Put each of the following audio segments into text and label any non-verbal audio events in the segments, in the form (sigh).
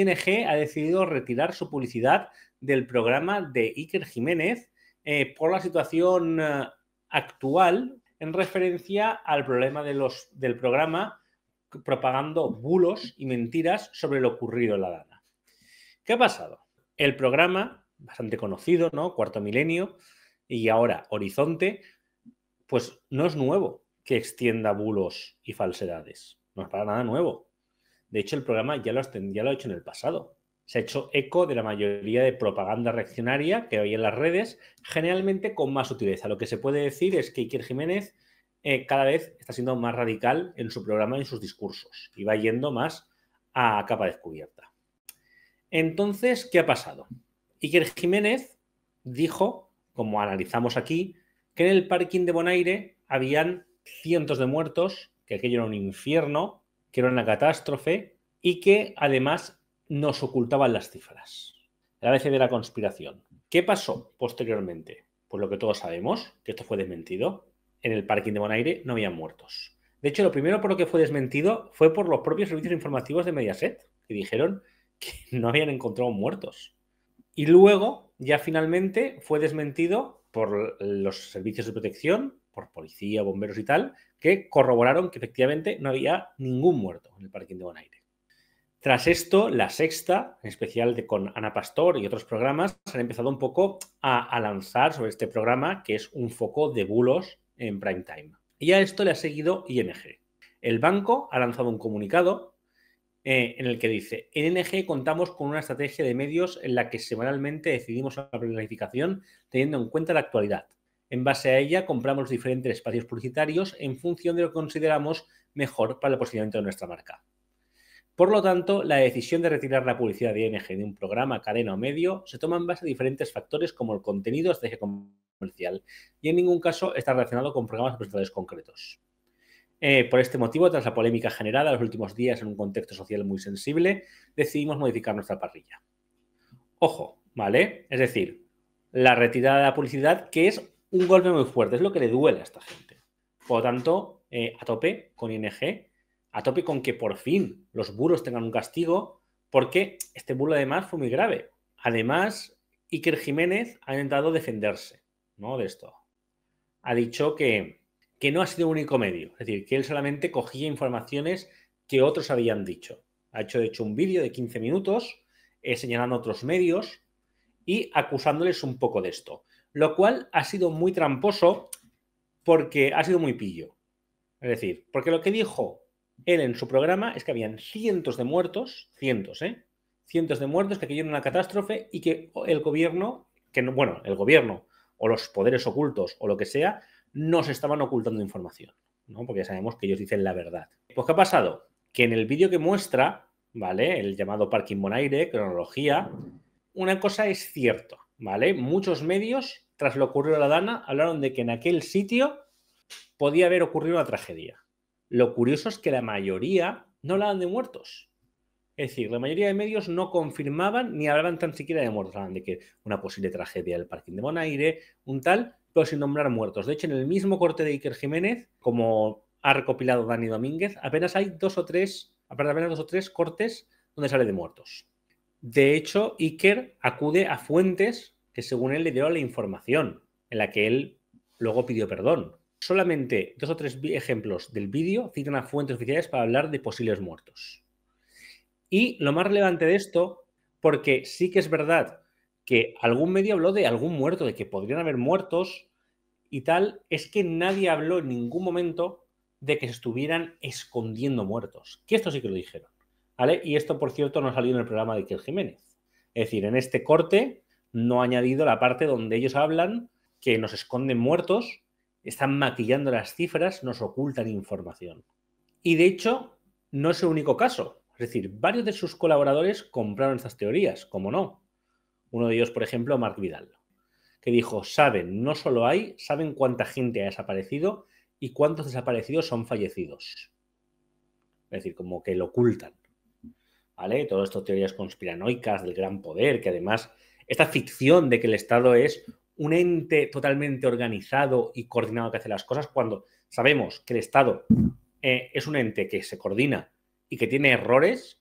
ING ha decidido retirar su publicidad del programa de Iker Jiménez eh, por la situación eh, actual en referencia al problema de los, del programa propagando bulos y mentiras sobre lo ocurrido en la Dana. ¿Qué ha pasado? El programa, bastante conocido, ¿no? Cuarto Milenio y ahora Horizonte, pues no es nuevo que extienda bulos y falsedades. No es para nada nuevo. De hecho, el programa ya lo, lo ha hecho en el pasado. Se ha hecho eco de la mayoría de propaganda reaccionaria que hay en las redes, generalmente con más sutileza. Lo que se puede decir es que Iker Jiménez eh, cada vez está siendo más radical en su programa y en sus discursos y va yendo más a capa descubierta. Entonces, ¿qué ha pasado? Iker Jiménez dijo, como analizamos aquí, que en el parking de Bonaire habían cientos de muertos, que aquello era un infierno, que era una catástrofe y que además nos ocultaban las cifras. La vez de la conspiración. ¿Qué pasó posteriormente? Pues lo que todos sabemos, que esto fue desmentido. En el parking de Bonaire no habían muertos. De hecho, lo primero por lo que fue desmentido fue por los propios servicios informativos de Mediaset, que dijeron que no habían encontrado muertos. Y luego, ya finalmente, fue desmentido por los servicios de protección por policía, bomberos y tal, que corroboraron que efectivamente no había ningún muerto en el parking de Bonaire. Tras esto, la sexta, en especial de, con Ana Pastor y otros programas, se han empezado un poco a, lanzar sobre este programa, que es un foco de bulos en prime time. Y a esto le ha seguido ING. El banco ha lanzado un comunicado eh, en el que dice, en ING contamos con una estrategia de medios en la que semanalmente decidimos la planificación teniendo en cuenta la actualidad en base a ella compramos diferentes espacios publicitarios en función de lo que consideramos mejor para el posicionamiento de nuestra marca. Por lo tanto, la decisión de retirar la publicidad de ING de un programa, cadena o medio se toma en base a diferentes factores como el contenido, estrategia comercial y en ningún caso está relacionado con programas o presentadores concretos. Eh, por este motivo, tras la polémica generada los últimos días en un contexto social muy sensible, decidimos modificar nuestra parrilla. Ojo, ¿vale? Es decir, la retirada de la publicidad, que es un golpe muy fuerte, es lo que le duele a esta gente. Por lo tanto, eh, a tope con ING, a tope con que por fin los buros tengan un castigo, porque este bulo además fue muy grave. Además, Iker Jiménez ha intentado defenderse ¿no? de esto. Ha dicho que, que no ha sido un único medio, es decir, que él solamente cogía informaciones que otros habían dicho. Ha hecho, de hecho, un vídeo de 15 minutos eh, señalando otros medios y acusándoles un poco de esto lo cual ha sido muy tramposo porque ha sido muy pillo. Es decir, porque lo que dijo él en su programa es que habían cientos de muertos, cientos, ¿eh? Cientos de muertos que cayeron en una catástrofe y que el gobierno, que bueno, el gobierno o los poderes ocultos o lo que sea, nos estaban ocultando información, ¿no? Porque sabemos que ellos dicen la verdad. Pues, ¿qué ha pasado? Que en el vídeo que muestra, ¿vale? El llamado Parking Bonaire, cronología, una cosa es cierto, ¿vale? Muchos medios, tras lo ocurrido a la Dana, hablaron de que en aquel sitio podía haber ocurrido una tragedia. Lo curioso es que la mayoría no hablaban de muertos. Es decir, la mayoría de medios no confirmaban ni hablaban tan siquiera de muertos. Hablaban de que una posible tragedia del parking de Bonaire, un tal, pero sin nombrar muertos. De hecho, en el mismo corte de Iker Jiménez, como ha recopilado Dani Domínguez, apenas hay dos o tres, apenas dos o tres cortes donde sale de muertos. De hecho, Iker acude a fuentes que según él le dieron la información, en la que él luego pidió perdón. Solamente dos o tres ejemplos del vídeo citan a fuentes oficiales para hablar de posibles muertos. Y lo más relevante de esto, porque sí que es verdad que algún medio habló de algún muerto, de que podrían haber muertos y tal, es que nadie habló en ningún momento de que se estuvieran escondiendo muertos. Que esto sí que lo dijeron. Y esto, por cierto, no ha salido en el programa de Kiel Jiménez. Es decir, en este corte no ha añadido la parte donde ellos hablan que nos esconden muertos, están maquillando las cifras, nos ocultan información. Y de hecho, no es el único caso. Es decir, varios de sus colaboradores compraron estas teorías, como no. Uno de ellos, por ejemplo, Mark Vidal, que dijo, saben, no solo hay, saben cuánta gente ha desaparecido y cuántos desaparecidos son fallecidos. Es decir, como que lo ocultan. ¿vale? Todas estas teorías conspiranoicas del gran poder, que además esta ficción de que el Estado es un ente totalmente organizado y coordinado que hace las cosas, cuando sabemos que el Estado eh, es un ente que se coordina y que tiene errores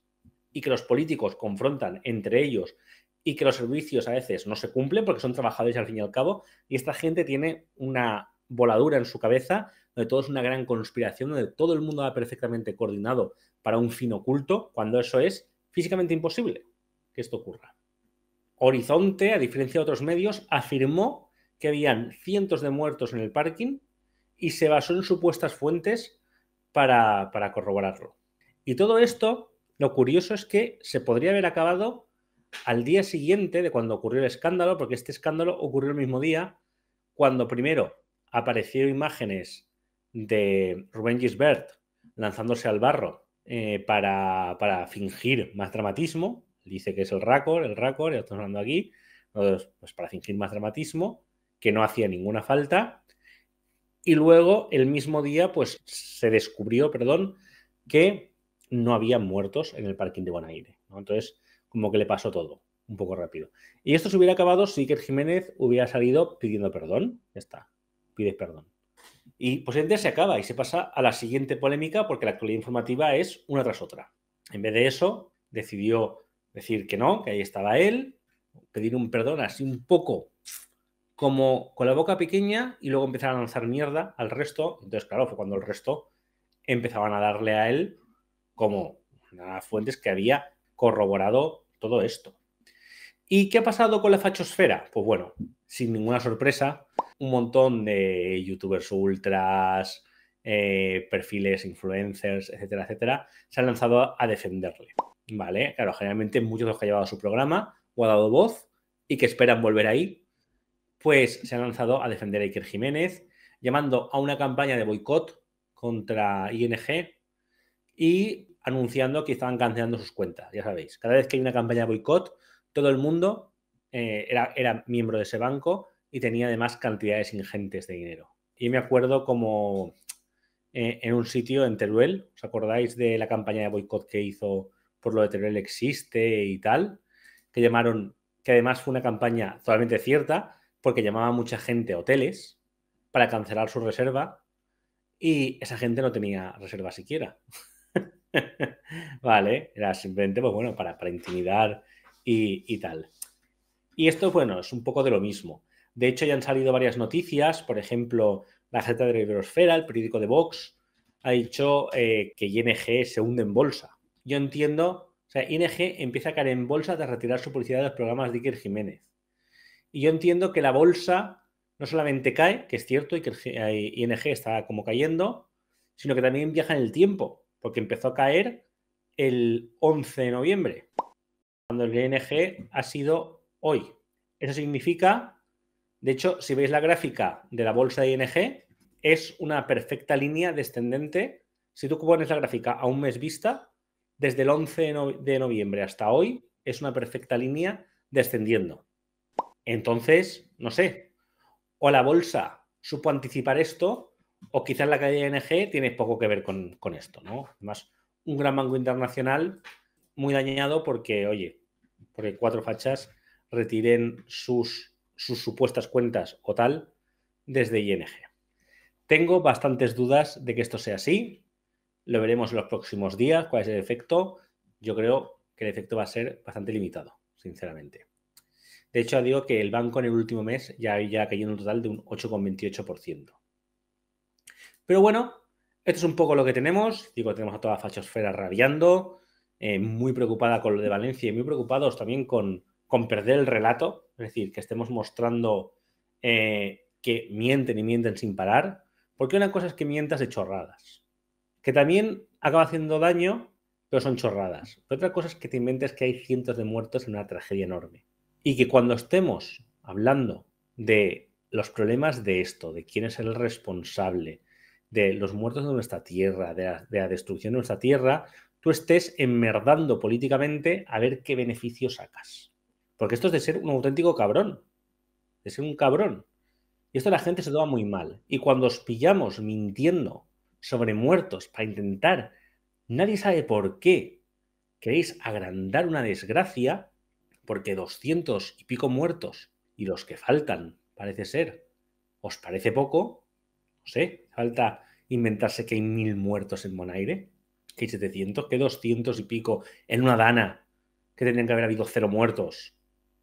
y que los políticos confrontan entre ellos y que los servicios a veces no se cumplen porque son trabajadores al fin y al cabo, y esta gente tiene una voladura en su cabeza donde todo es una gran conspiración, donde todo el mundo va perfectamente coordinado para un fin oculto, cuando eso es físicamente imposible que esto ocurra. Horizonte, a diferencia de otros medios, afirmó que habían cientos de muertos en el parking y se basó en supuestas fuentes para, para corroborarlo. Y todo esto, lo curioso es que se podría haber acabado al día siguiente de cuando ocurrió el escándalo, porque este escándalo ocurrió el mismo día, cuando primero aparecieron imágenes de Rubén Gisbert lanzándose al barro eh, para, fingir más dramatismo. Dice que es el racor, el racor, ya estamos hablando aquí. pues para fingir más dramatismo, que no hacía ninguna falta. Y luego, el mismo día, pues se descubrió, perdón, que no había muertos en el parking de Bonaire. ¿no? Entonces, como que le pasó todo un poco rápido. Y esto se hubiera acabado si Iker Jiménez hubiera salido pidiendo perdón. Ya está, pide perdón. Y entonces pues, se acaba y se pasa a la siguiente polémica porque la actualidad informativa es una tras otra. En vez de eso, decidió decir que no, que ahí estaba él, pedir un perdón así un poco como con la boca pequeña y luego empezar a lanzar mierda al resto. Entonces, claro, fue cuando el resto empezaban a darle a él como las fuentes que había corroborado todo esto. ¿Y qué ha pasado con la fachosfera? Pues bueno, sin ninguna sorpresa, un montón de youtubers ultras, eh, perfiles influencers, etcétera, etcétera, se han lanzado a, defenderle. ¿Vale? Claro, generalmente muchos de los que ha llevado su programa o ha dado voz y que esperan volver ahí, pues se han lanzado a defender a Iker Jiménez, llamando a una campaña de boicot contra ING y anunciando que estaban cancelando sus cuentas, ya sabéis. Cada vez que hay una campaña de boicot, todo el mundo eh, era miembro de ese banco y tenía además cantidades ingentes de dinero. Y me acuerdo como eh, en un sitio en Teruel, ¿os acordáis de la campaña de boicot que hizo por lo de Teruel existe y tal? Que llamaron, que además fue una campaña totalmente cierta, porque llamaba a mucha gente a hoteles para cancelar su reserva y esa gente no tenía reserva siquiera. (laughs) vale, era simplemente, pues bueno, para, intimidar y, y tal. Y esto, bueno, es un poco de lo mismo. De hecho, ya han salido varias noticias, por ejemplo, la gente de la el periódico de Vox, ha dicho eh, que ING se hunde en bolsa. Yo entiendo, o sea, ING empieza a caer en bolsa tras retirar su publicidad de los programas de Iker Jiménez. Y yo entiendo que la bolsa no solamente cae, que es cierto, y que ING está como cayendo, sino que también viaja en el tiempo, porque empezó a caer el 11 de noviembre, cuando el ING ha sido hoy. Eso significa de hecho, si veis la gráfica de la bolsa de ING, es una perfecta línea descendente. Si tú pones la gráfica a un mes vista, desde el 11 de, noviembre hasta hoy, es una perfecta línea descendiendo. Entonces, no sé, o la bolsa supo anticipar esto, o quizás la caída de ING tiene poco que ver con, esto, ¿no? Además, un gran banco internacional muy dañado porque, oye, porque cuatro fachas retiren sus sus supuestas cuentas o tal desde ING. Tengo bastantes dudas de que esto sea así. Lo veremos en los próximos días, cuál es el efecto. Yo creo que el efecto va a ser bastante limitado, sinceramente. De hecho, digo que el banco en el último mes ya, ya cayó en un total de un 8,28%. Pero bueno, esto es un poco lo que tenemos. Digo, tenemos a toda la fachosfera rabiando, eh, muy preocupada con lo de Valencia y muy preocupados también con, con perder el relato, es decir, que estemos mostrando eh, que mienten y mienten sin parar, porque una cosa es que mientas de chorradas, que también acaba haciendo daño, pero son chorradas. otra cosa es que te inventes que hay cientos de muertos en una tragedia enorme. Y que cuando estemos hablando de los problemas de esto, de quién es el responsable, de los muertos de nuestra tierra, de la, de la destrucción de nuestra tierra, tú estés enmerdando políticamente a ver qué beneficio sacas. Porque esto es de ser un auténtico cabrón. De ser un cabrón. Y esto la gente se toma muy mal. Y cuando os pillamos mintiendo sobre muertos para intentar, nadie sabe por qué queréis agrandar una desgracia, porque doscientos y pico muertos y los que faltan, parece ser, os parece poco, no sé, falta inventarse que hay mil muertos en Monaire? que hay 700, que 200 y pico en una dana, que tendrían que haber habido cero muertos.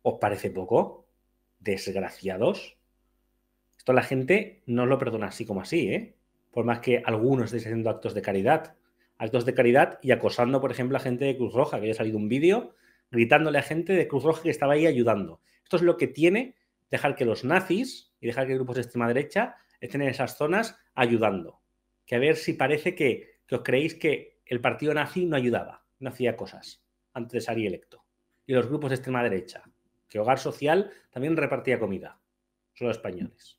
¿Os parece poco? ¿Desgraciados? Esto la gente no lo perdona así como así, ¿eh? Por más que algunos estéis haciendo actos de caridad. Actos de caridad y acosando, por ejemplo, a gente de Cruz Roja, que haya salido un vídeo gritándole a gente de Cruz Roja que estaba ahí ayudando. Esto es lo que tiene dejar que los nazis y dejar que grupos de extrema derecha estén en esas zonas ayudando. Que a ver si parece que os creéis que el partido nazi no ayudaba, no hacía cosas antes de salir electo. Y los grupos de extrema derecha que Hogar Social también repartía comida, solo españoles.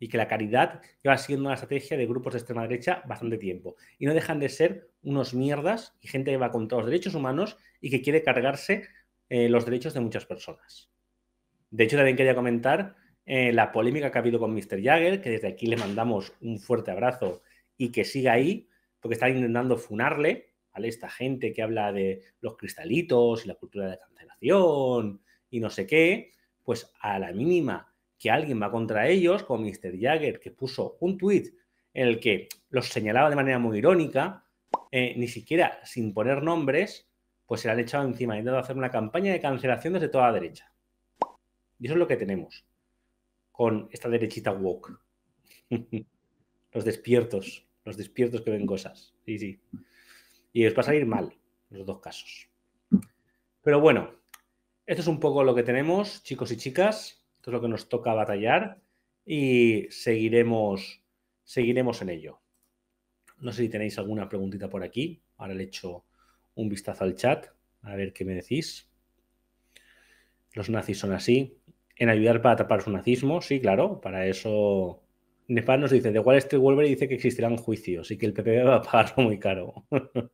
Y que la caridad lleva siendo una estrategia de grupos de extrema derecha bastante tiempo. Y no dejan de ser unos mierdas y gente que va contra los derechos humanos y que quiere cargarse eh, los derechos de muchas personas. De hecho, también quería comentar eh, la polémica que ha habido con Mr. Jagger, que desde aquí le mandamos un fuerte abrazo y que siga ahí, porque están intentando funarle, a Esta gente que habla de los cristalitos y la cultura de la cancelación y no sé qué, pues a la mínima que alguien va contra ellos, como Mr. Jagger, que puso un tweet en el que los señalaba de manera muy irónica, eh, ni siquiera sin poner nombres, pues se le han echado encima, han a hacer una campaña de cancelación desde toda la derecha. Y eso es lo que tenemos con esta derechita woke. (laughs) los despiertos, los despiertos que ven cosas. Sí, sí. Y es va a salir mal los dos casos. Pero bueno, esto es un poco lo que tenemos, chicos y chicas. Esto es lo que nos toca batallar y seguiremos, seguiremos en ello. No sé si tenéis alguna preguntita por aquí. Ahora le echo un vistazo al chat a ver qué me decís. Los nazis son así. En ayudar para tapar su nazismo, sí, claro, para eso. Nepal nos dice, de Wall Street y dice que existirán juicios y que el PP va a pagarlo muy caro. (laughs)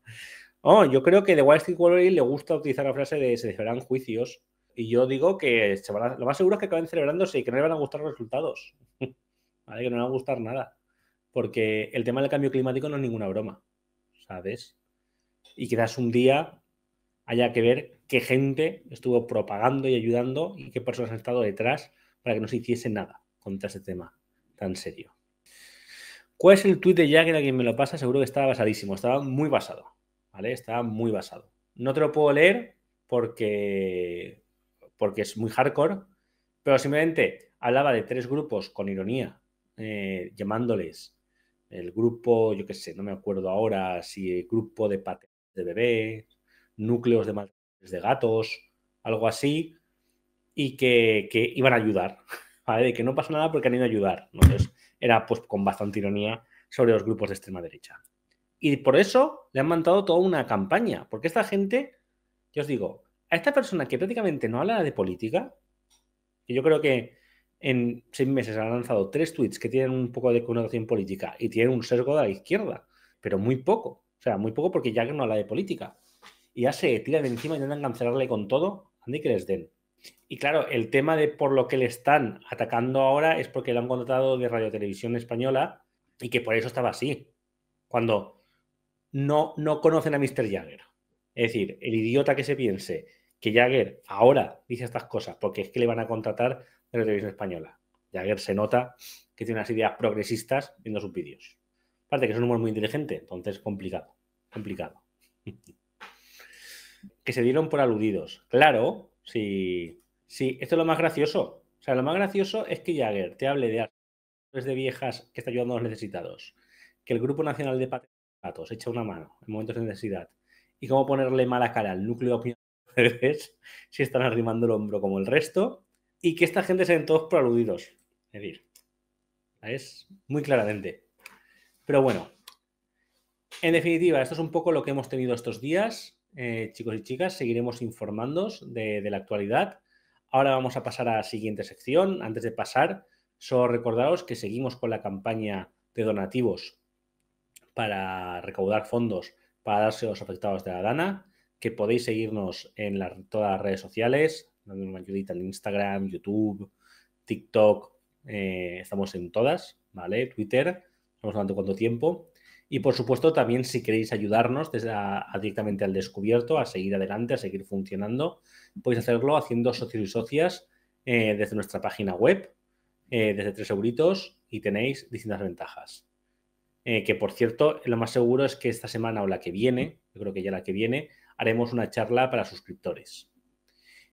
Oh, yo creo que The Wall Street Quarterly le gusta utilizar la frase de se celebrarán juicios. Y yo digo que chaval, lo más seguro es que acaben celebrándose y que no le van a gustar los resultados. (laughs) ¿Vale? Que no le van a gustar nada. Porque el tema del cambio climático no es ninguna broma. ¿Sabes? Y quizás un día haya que ver qué gente estuvo propagando y ayudando y qué personas han estado detrás para que no se hiciese nada contra ese tema tan serio. ¿Cuál es el tuit de Jack a quien me lo pasa? Seguro que estaba basadísimo, estaba muy basado. Está muy basado. No te lo puedo leer porque, porque es muy hardcore, pero simplemente hablaba de tres grupos con ironía, eh, llamándoles el grupo, yo qué sé, no me acuerdo ahora si el grupo de patentes de bebés, núcleos de de gatos, algo así, y que, iban a ayudar, (laughs) ¿vale? que no pasa nada porque han ido a ayudar. Entonces, era pues con bastante ironía sobre los grupos de extrema derecha. Y por eso le han mandado toda una campaña, porque esta gente, yo os digo, a esta persona que prácticamente no habla de política, que yo creo que en seis meses ha lanzado tres tweets que tienen un poco de connotación política y tienen un sesgo de la izquierda, pero muy poco. O sea, muy poco porque ya que no habla de política. Y ya se tira de encima y intentan cancelarle con todo, antes que les den. Y claro, el tema de por lo que le están atacando ahora es porque lo han contratado de Radio Televisión Española y que por eso estaba así. Cuando no, conocen a Mr. Jagger. Es decir, el idiota que se piense que Jagger ahora dice estas cosas porque es que le van a contratar de la televisión española. Jagger se nota que tiene unas ideas progresistas viendo sus vídeos. Aparte que es un humor muy inteligente, entonces complicado, complicado. (laughs) que se dieron por aludidos. Claro, sí, sí, esto es lo más gracioso. O sea, lo más gracioso es que Jagger te hable de de viejas que está ayudando a los necesitados, que el Grupo Nacional de Patria a echa una mano en momentos de necesidad. Y cómo ponerle mala cara al núcleo opiniones (laughs) si están arrimando el hombro como el resto y que esta gente se den todos por Es decir, es muy claramente. Pero bueno, en definitiva, esto es un poco lo que hemos tenido estos días. Eh, chicos y chicas, seguiremos informándos de, de la actualidad. Ahora vamos a pasar a la siguiente sección. Antes de pasar, solo recordaros que seguimos con la campaña de donativos para recaudar fondos para darse a los afectados de la dana, que podéis seguirnos en todas las redes sociales, dando una ayudita en Instagram, YouTube, TikTok, eh, estamos en todas, ¿vale? Twitter, estamos hablando cuánto tiempo. Y por supuesto, también si queréis ayudarnos desde directamente al descubierto, a seguir adelante, a seguir funcionando, podéis hacerlo haciendo socios y socias eh, desde nuestra página web, eh, desde tres euritos, y tenéis distintas ventajas. Eh, que por cierto, lo más seguro es que esta semana o la que viene, yo creo que ya la que viene, haremos una charla para suscriptores.